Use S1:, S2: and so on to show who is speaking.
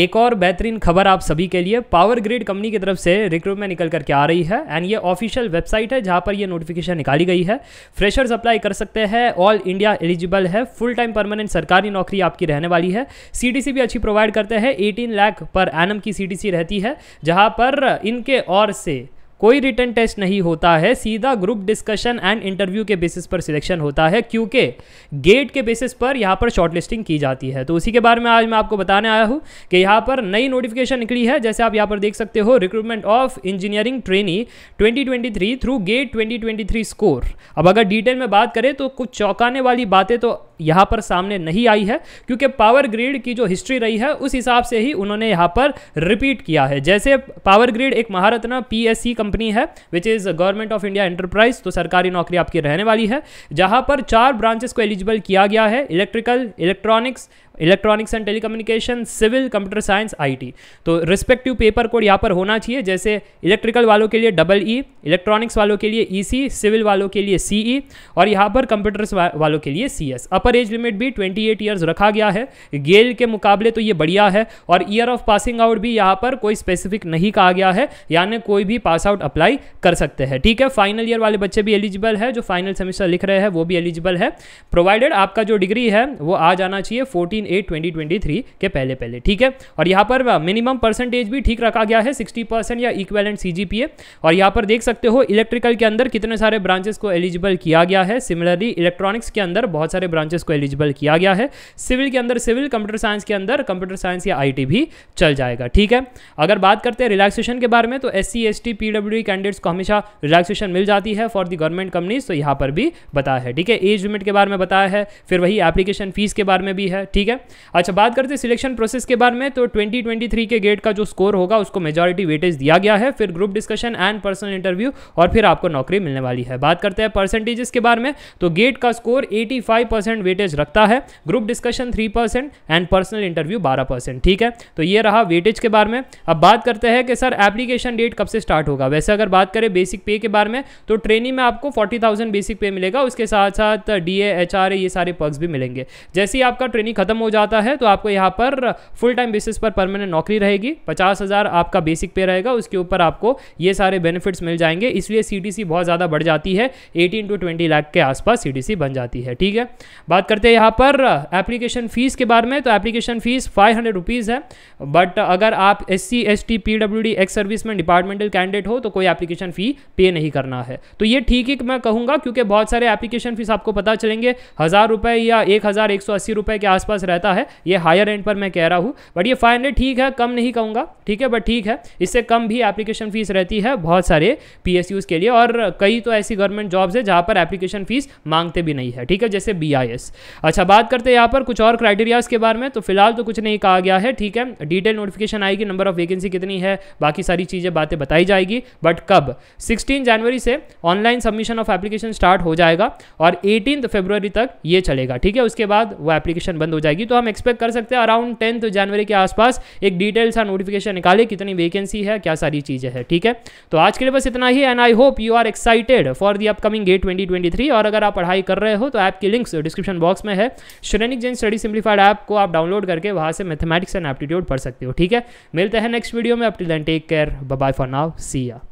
S1: एक और बेहतरीन खबर आप सभी के लिए पावर ग्रिड कंपनी की तरफ से रिक्रूटमेंट निकल करके आ रही है एंड ये ऑफिशियल वेबसाइट है जहां पर ये नोटिफिकेशन निकाली गई है फ्रेशर्स अप्लाई कर सकते हैं ऑल इंडिया एलिजिबल है फुल टाइम परमानेंट सरकारी नौकरी आपकी रहने वाली है सीटीसी भी अच्छी प्रोवाइड करते हैं एटीन लाख पर एनम की सी रहती है जहाँ पर इनके और से कोई रिटर्न टेस्ट नहीं होता है सीधा ग्रुप डिस्कशन एंड इंटरव्यू के बेसिस पर सिलेक्शन होता है क्योंकि गेट के बेसिस पर यहाँ पर शॉर्टलिस्टिंग की जाती है तो उसी के बारे में आज मैं आपको बताने आया हूँ कि यहाँ पर नई नोटिफिकेशन निकली है जैसे आप यहाँ पर देख सकते हो recruitment of engineering trainee twenty through GATE twenty score अब अगर डिटेल में बात करें तो कुछ चौंकाने वाली बातें तो यहां पर सामने नहीं आई है क्योंकि पावर ग्रिड की जो हिस्ट्री रही है उस हिसाब से ही उन्होंने यहां पर रिपीट किया है जैसे पावर ग्रिड एक महारत्न पीएससी कंपनी है which is government of India enterprise तो सरकारी नौकरी आपकी रहने वाली है जहां पर चार ब्रांचेस को एलिजिबल किया गया है electrical electronics electronics and telecommunication civil computer science IT तो रिस्पेक्टिव पेपर कोड यहाँ पर होना चाहिए जैसे इलेक्ट्रिकल वालों के लिए डबल ई इलेक्ट्रॉनिक्स वालों के लिए ई सिविल वालों के लिए सी और यहाँ पर कंप्यूटर्स वालों के लिए सी अपर एज लिमिट भी ट्वेंटी एट रखा गया है गेल के मुकाबले तो ये बढ़िया है और ईयर ऑफ पासिंग आउट भी यहाँ पर कोई स्पेसिफिक नहीं कहा गया है यानी कोई भी पास आउट अप्लाई कर सकते हैं ठीक है फाइनल ईयर वाले बच्चे भी एलिजिबल है जो फाइनल सेमेस्टर लिख रहे हैं वो भी एलिजिबल है प्रोवाइडेड आपका जो डिग्री है वो आ जाना चाहिए फोर्टीन एट ट्वेंटी के पहले पहले ठीक है और यहाँ पर मिनिमम uh, परसेंटेज भी ठीक रखा गया है 60 परसेंट या इक्वेलेंट सी और यहाँ पर देख सकते हो इलेक्ट्रिकल के अंदर कितने सारे ब्रांचेस को एलिजिबल किया गया है सिमिलरली इलेक्ट्रॉनिक्स के अंदर बहुत सारे ब्रांचेस को एलिजिबल किया गया है सिविल के अंदर सिविल कंप्यूटर साइंस के अंदर कंप्यूटर साइंस या आई भी चल जाएगा ठीक है अगर बात करते हैं रिलैक्सेशन के बारे में तो एस सी एस कैंडिडेट्स को हमेशा रिलैक्सेशन मिल जाती है फॉर दी गवर्नमेंट कंपनीज तो यहाँ पर भी बताया है ठीक है एज लिमिट के बारे में बताया है फिर वही एप्लीकेशन फीस के बारे में भी है ठीक है है अच्छा बात करते हैं सिलेक्शन प्रोसेस के बारे में तो 2023 के गेट का जो स्कोर होगा उसको मेजोरिटी वेटेज दिया गया है फिर group discussion and personal interview और फिर आपको नौकरी मिलने वाली है बात करते हैं परसेंटेजेस के बारे में तो गेट का स्कोर 85 परसेंट वेटेज रखता है group discussion 3 percent and personal interview 12 percent ठीक है तो ये रहा वेटेज के बारे में अब बात करते हैं कि सर एप्लीकेशन डेट कब से स्टार्ट होगा वैसे अगर बात करें बेसिक पे के बारे में तो ट्रेनिंग में आपको फोर्टी बेसिक पे मिलेगा उसके साथ साथ डी ए ये सारे पर्स भी मिलेंगे जैसे ही आपका ट्रेनिंग खत्म हो जाता है तो आपको यहाँ पर फुल टाइम बेसिस पर परमानेंट नौकरी रहेगी पचास हज़ार आपका बेसिक पे रहेगा उसके ऊपर आपको ये सारे बेनिफिट्स मिल जाएंगे इसलिए सी बहुत ज़्यादा बढ़ जाती है एटीन टू ट्वेंटी लाख के आसपास सी बन जाती है ठीक है बात करते हैं यहाँ पर एप्लीकेशन फ़ीस के बारे में तो application fees five hundred rupees है बट अगर आप S C S T P W D ex service में डिपार्टमेंटल कैंडिडेट हो तो कोई एप्लीकेशन फ़ी पे नहीं करना है तो ये ठीक ही मैं कहूँगा क्योंकि बहुत सारे एप्लीकेशन फ़ीस आपको पता चलेंगे हज़ार रुपये या एक हज़ार एक सौ अस्सी रुपये के आसपास रहता है ये हायर एंड पर मैं कह रहा हूँ बट ये फाइव ठीक है कम नहीं कहूँगा ठीक है बट ठीक है इससे कम भी एप्लीकेशन फ़ीस रहती है बहुत सारे पी के लिए और कई तो ऐसी गवर्नमेंट जॉब्स है जहाँ पर एप्लीकेशन फ़ीस मांगते भी नहीं है ठीक है जैसे बी अच्छा बात करते हैं यहाँ पर कुछ और क्राइटेरियाज़ के बारे में तो फिलहाल तो कुछ नहीं कहा गया है ठीक है डिटेल नोटिफिकेशन आएगी नंबर ऑफ वैकेंसी कितनी है बाकी सारी चीज़ें बातें बताई जाएगी बट कब 16 जनवरी से online submission of application start हो जाएगा और एटीन फेब्रवरी तक ये चलेगा ठीक है उसके बाद वो एप्लीकेशन बंद हो जाएगी जाएगी तो हम एक्सपेक्ट कर सकते हैं अराउंड टेंथ जनवरी के आसपास एक डिटेल सा नोटिफिकेशन निकाले कितनी वैकेंसी है क्या सारी चीज़ें हैं ठीक है तो आज के लिए बस इतना ही and I hope you are excited for the upcoming GATE twenty और अगर आप पढ़ाई कर रहे हो तो ऐप की लिंक्स डिस्क्रिप्शन बॉक्स में है Shrenik Jain study simplified app को आप डाउनलोड करके वहां से मैथमेटिक्स एंड एप्टीट्यूड पढ़ सकते हो ठीक है मिलते हैं नेक्स्ट वीडियो में up till take care bye for now see या